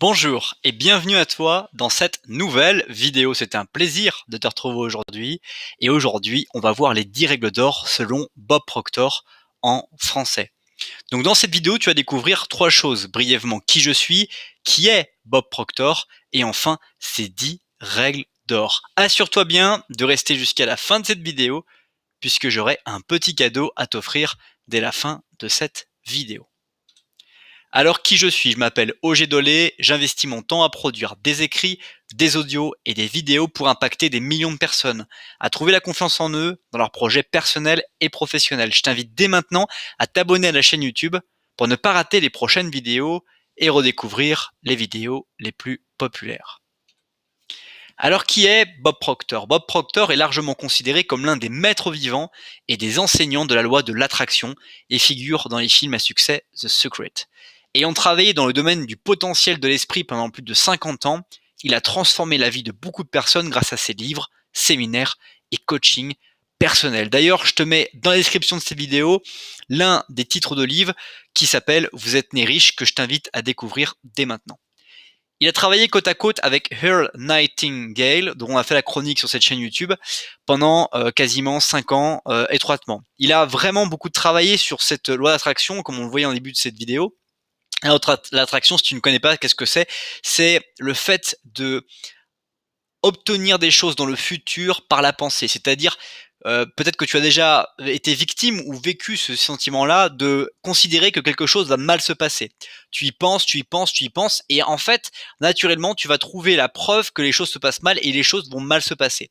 Bonjour et bienvenue à toi dans cette nouvelle vidéo. C'est un plaisir de te retrouver aujourd'hui. Et aujourd'hui, on va voir les 10 règles d'or selon Bob Proctor en français. Donc dans cette vidéo, tu vas découvrir trois choses. Brièvement, qui je suis, qui est Bob Proctor et enfin ces 10 règles d'or. Assure-toi bien de rester jusqu'à la fin de cette vidéo puisque j'aurai un petit cadeau à t'offrir dès la fin de cette vidéo. Alors qui je suis Je m'appelle OG Dolé, j'investis mon temps à produire des écrits, des audios et des vidéos pour impacter des millions de personnes, à trouver la confiance en eux, dans leurs projets personnels et professionnels. Je t'invite dès maintenant à t'abonner à la chaîne YouTube pour ne pas rater les prochaines vidéos et redécouvrir les vidéos les plus populaires. Alors qui est Bob Proctor Bob Proctor est largement considéré comme l'un des maîtres vivants et des enseignants de la loi de l'attraction et figure dans les films à succès The Secret. Ayant travaillé dans le domaine du potentiel de l'esprit pendant plus de 50 ans, il a transformé la vie de beaucoup de personnes grâce à ses livres, séminaires et coaching personnel. D'ailleurs, je te mets dans la description de cette vidéo l'un des titres de livre qui s'appelle Vous êtes né riche que je t'invite à découvrir dès maintenant. Il a travaillé côte à côte avec Earl Nightingale, dont on a fait la chronique sur cette chaîne YouTube, pendant euh, quasiment 5 ans euh, étroitement. Il a vraiment beaucoup travaillé sur cette loi d'attraction, comme on le voyait en début de cette vidéo, L'attraction, si tu ne connais pas, qu'est-ce que c'est C'est le fait de obtenir des choses dans le futur par la pensée. C'est-à-dire, euh, peut-être que tu as déjà été victime ou vécu ce sentiment-là de considérer que quelque chose va mal se passer. Tu y penses, tu y penses, tu y penses, et en fait, naturellement, tu vas trouver la preuve que les choses se passent mal et les choses vont mal se passer.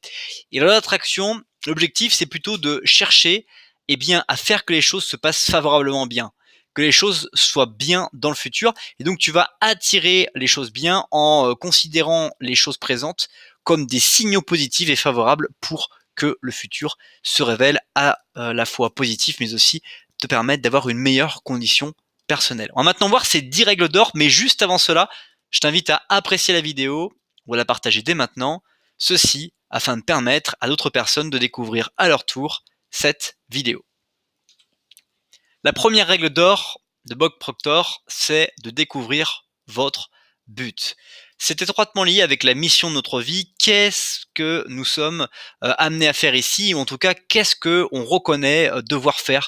Et l'attraction, l'objectif, c'est plutôt de chercher, et eh bien, à faire que les choses se passent favorablement bien que les choses soient bien dans le futur. Et donc tu vas attirer les choses bien en euh, considérant les choses présentes comme des signaux positifs et favorables pour que le futur se révèle à euh, la fois positif mais aussi te permettre d'avoir une meilleure condition personnelle. On va maintenant voir ces 10 règles d'or, mais juste avant cela, je t'invite à apprécier la vidéo ou à la partager dès maintenant, ceci afin de permettre à d'autres personnes de découvrir à leur tour cette vidéo. La première règle d'or de Bob Proctor, c'est de découvrir votre but. C'est étroitement lié avec la mission de notre vie. Qu'est-ce que nous sommes euh, amenés à faire ici Ou en tout cas, qu'est-ce que reconnaît euh, devoir faire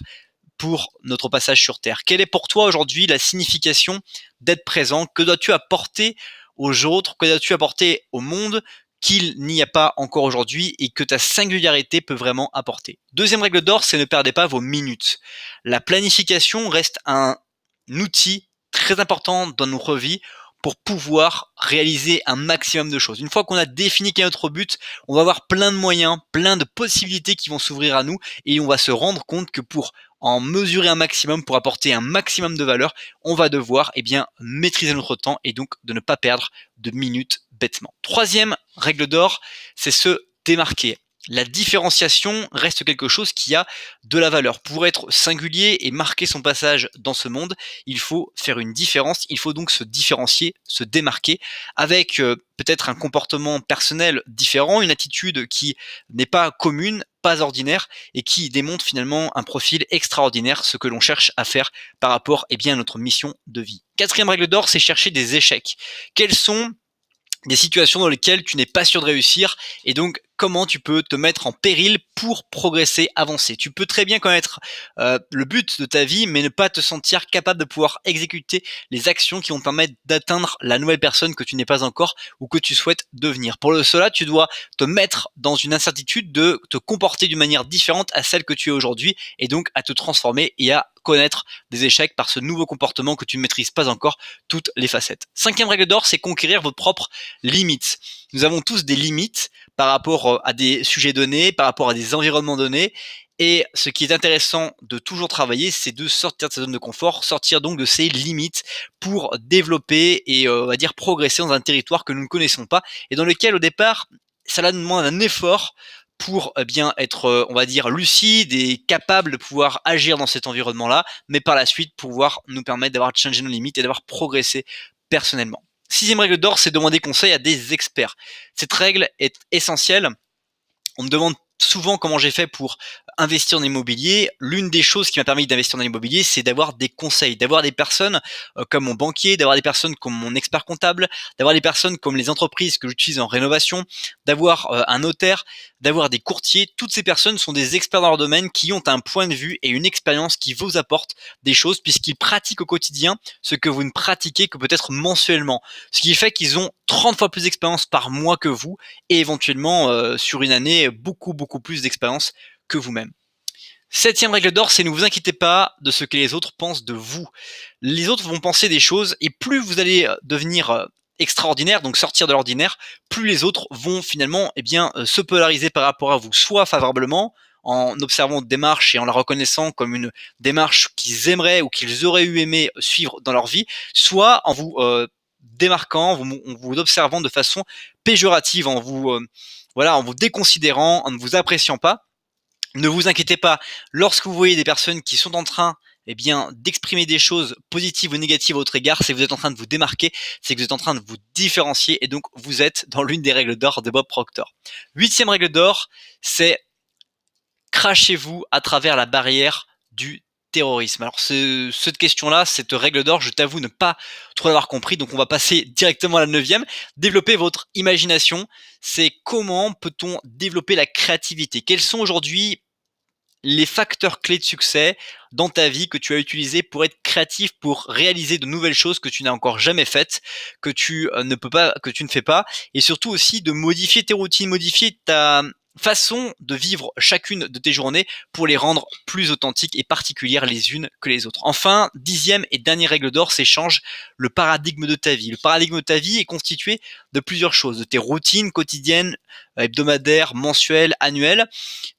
pour notre passage sur Terre Quelle est pour toi aujourd'hui la signification d'être présent Que dois-tu apporter aux autres Que dois-tu apporter au monde qu'il n'y a pas encore aujourd'hui et que ta singularité peut vraiment apporter. Deuxième règle d'or, c'est ne perdez pas vos minutes. La planification reste un outil très important dans notre vie pour pouvoir réaliser un maximum de choses. Une fois qu'on a défini quel est notre but, on va avoir plein de moyens, plein de possibilités qui vont s'ouvrir à nous et on va se rendre compte que pour en mesurer un maximum, pour apporter un maximum de valeur, on va devoir eh bien maîtriser notre temps et donc de ne pas perdre de minutes bêtement. Troisième règle d'or, c'est se démarquer. La différenciation reste quelque chose qui a de la valeur. Pour être singulier et marquer son passage dans ce monde, il faut faire une différence, il faut donc se différencier, se démarquer, avec euh, peut-être un comportement personnel différent, une attitude qui n'est pas commune, pas ordinaire, et qui démontre finalement un profil extraordinaire, ce que l'on cherche à faire par rapport eh bien, à notre mission de vie. Quatrième règle d'or, c'est chercher des échecs. Quels sont des situations dans lesquelles tu n'es pas sûr de réussir et donc comment tu peux te mettre en péril pour progresser, avancer. Tu peux très bien connaître euh, le but de ta vie, mais ne pas te sentir capable de pouvoir exécuter les actions qui vont permettre d'atteindre la nouvelle personne que tu n'es pas encore ou que tu souhaites devenir. Pour cela, tu dois te mettre dans une incertitude de te comporter d'une manière différente à celle que tu es aujourd'hui et donc à te transformer et à connaître des échecs par ce nouveau comportement que tu ne maîtrises pas encore toutes les facettes. Cinquième règle d'or, c'est conquérir vos propres limites. Nous avons tous des limites par rapport euh, à des sujets donnés, par rapport à des environnements donnés. Et ce qui est intéressant de toujours travailler, c'est de sortir de sa zone de confort, sortir donc de ses limites pour développer et euh, on va dire progresser dans un territoire que nous ne connaissons pas et dans lequel au départ, ça demande un effort pour euh, bien être, on va dire, lucide et capable de pouvoir agir dans cet environnement-là, mais par la suite pouvoir nous permettre d'avoir changé nos limites et d'avoir progressé personnellement. Sixième règle d'or, c'est demander conseil à des experts. Cette règle est essentielle. On me demande souvent comment j'ai fait pour investir en immobilier, l'une des choses qui m'a permis d'investir dans l'immobilier, c'est d'avoir des conseils, d'avoir des personnes euh, comme mon banquier, d'avoir des personnes comme mon expert comptable, d'avoir des personnes comme les entreprises que j'utilise en rénovation, d'avoir euh, un notaire, d'avoir des courtiers. Toutes ces personnes sont des experts dans leur domaine qui ont un point de vue et une expérience qui vous apporte des choses puisqu'ils pratiquent au quotidien ce que vous ne pratiquez que peut-être mensuellement. Ce qui fait qu'ils ont 30 fois plus d'expérience par mois que vous et éventuellement euh, sur une année beaucoup beaucoup plus d'expérience que vous-même. Septième règle d'or, c'est ne vous inquiétez pas de ce que les autres pensent de vous. Les autres vont penser des choses et plus vous allez euh, devenir euh, extraordinaire, donc sortir de l'ordinaire, plus les autres vont finalement eh bien, euh, se polariser par rapport à vous, soit favorablement, en observant votre démarche et en la reconnaissant comme une démarche qu'ils aimeraient ou qu'ils auraient eu aimé suivre dans leur vie, soit en vous démarquant, en vous, observant de façon péjorative, en vous voilà, en vous déconsidérant, en ne vous appréciant pas. Ne vous inquiétez pas, lorsque vous voyez des personnes qui sont en train eh bien, d'exprimer des choses positives ou négatives à votre égard, c'est que vous êtes en train de vous démarquer, c'est que vous êtes en train de vous différencier, et donc vous êtes dans l'une des règles d'or de Bob Proctor. Huitième règle d'or, c'est crachez-vous à travers la barrière du terrorisme Alors, cette question-là, cette règle d'or, je t'avoue ne pas trop l'avoir compris, donc on va passer directement à la neuvième. Développer votre imagination, c'est comment peut-on développer la créativité Quels sont aujourd'hui les facteurs clés de succès dans ta vie que tu as utilisé pour être créatif, pour réaliser de nouvelles choses que tu n'as encore jamais faites, que tu euh, ne peux pas, que tu ne fais pas, et surtout aussi de modifier tes routines, modifier ta, façon de vivre chacune de tes journées pour les rendre plus authentiques et particulières les unes que les autres. Enfin, dixième et dernière règle d'or, c'est change le paradigme de ta vie. Le paradigme de ta vie est constitué de plusieurs choses, de tes routines quotidiennes, euh, hebdomadaires, mensuelles, annuelles,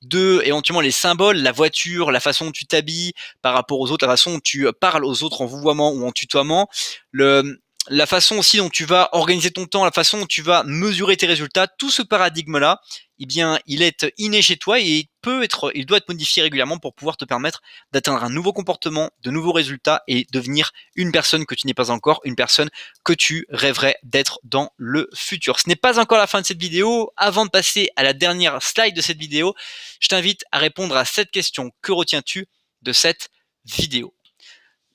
de éventuellement les symboles, la voiture, la façon dont tu t'habilles par rapport aux autres, la façon dont tu euh, parles aux autres en vouvoiement ou en tutoiement, le, la façon aussi dont tu vas organiser ton temps, la façon dont tu vas mesurer tes résultats, tout ce paradigme-là, eh bien, il est inné chez toi et il peut être, il doit être modifié régulièrement pour pouvoir te permettre d'atteindre un nouveau comportement, de nouveaux résultats et devenir une personne que tu n'es pas encore, une personne que tu rêverais d'être dans le futur. Ce n'est pas encore la fin de cette vidéo. Avant de passer à la dernière slide de cette vidéo, je t'invite à répondre à cette question. Que retiens-tu de cette vidéo?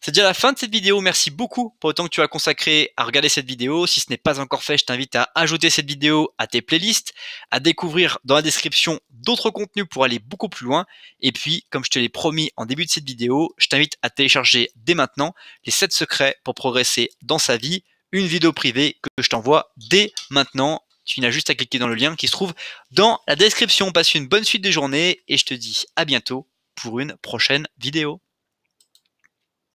C'est déjà la fin de cette vidéo. Merci beaucoup pour le temps que tu as consacré à regarder cette vidéo. Si ce n'est pas encore fait, je t'invite à ajouter cette vidéo à tes playlists, à découvrir dans la description d'autres contenus pour aller beaucoup plus loin. Et puis, comme je te l'ai promis en début de cette vidéo, je t'invite à télécharger dès maintenant les 7 secrets pour progresser dans sa vie, une vidéo privée que je t'envoie dès maintenant. Tu n'as juste à cliquer dans le lien qui se trouve dans la description. Passe une bonne suite de journée et je te dis à bientôt pour une prochaine vidéo.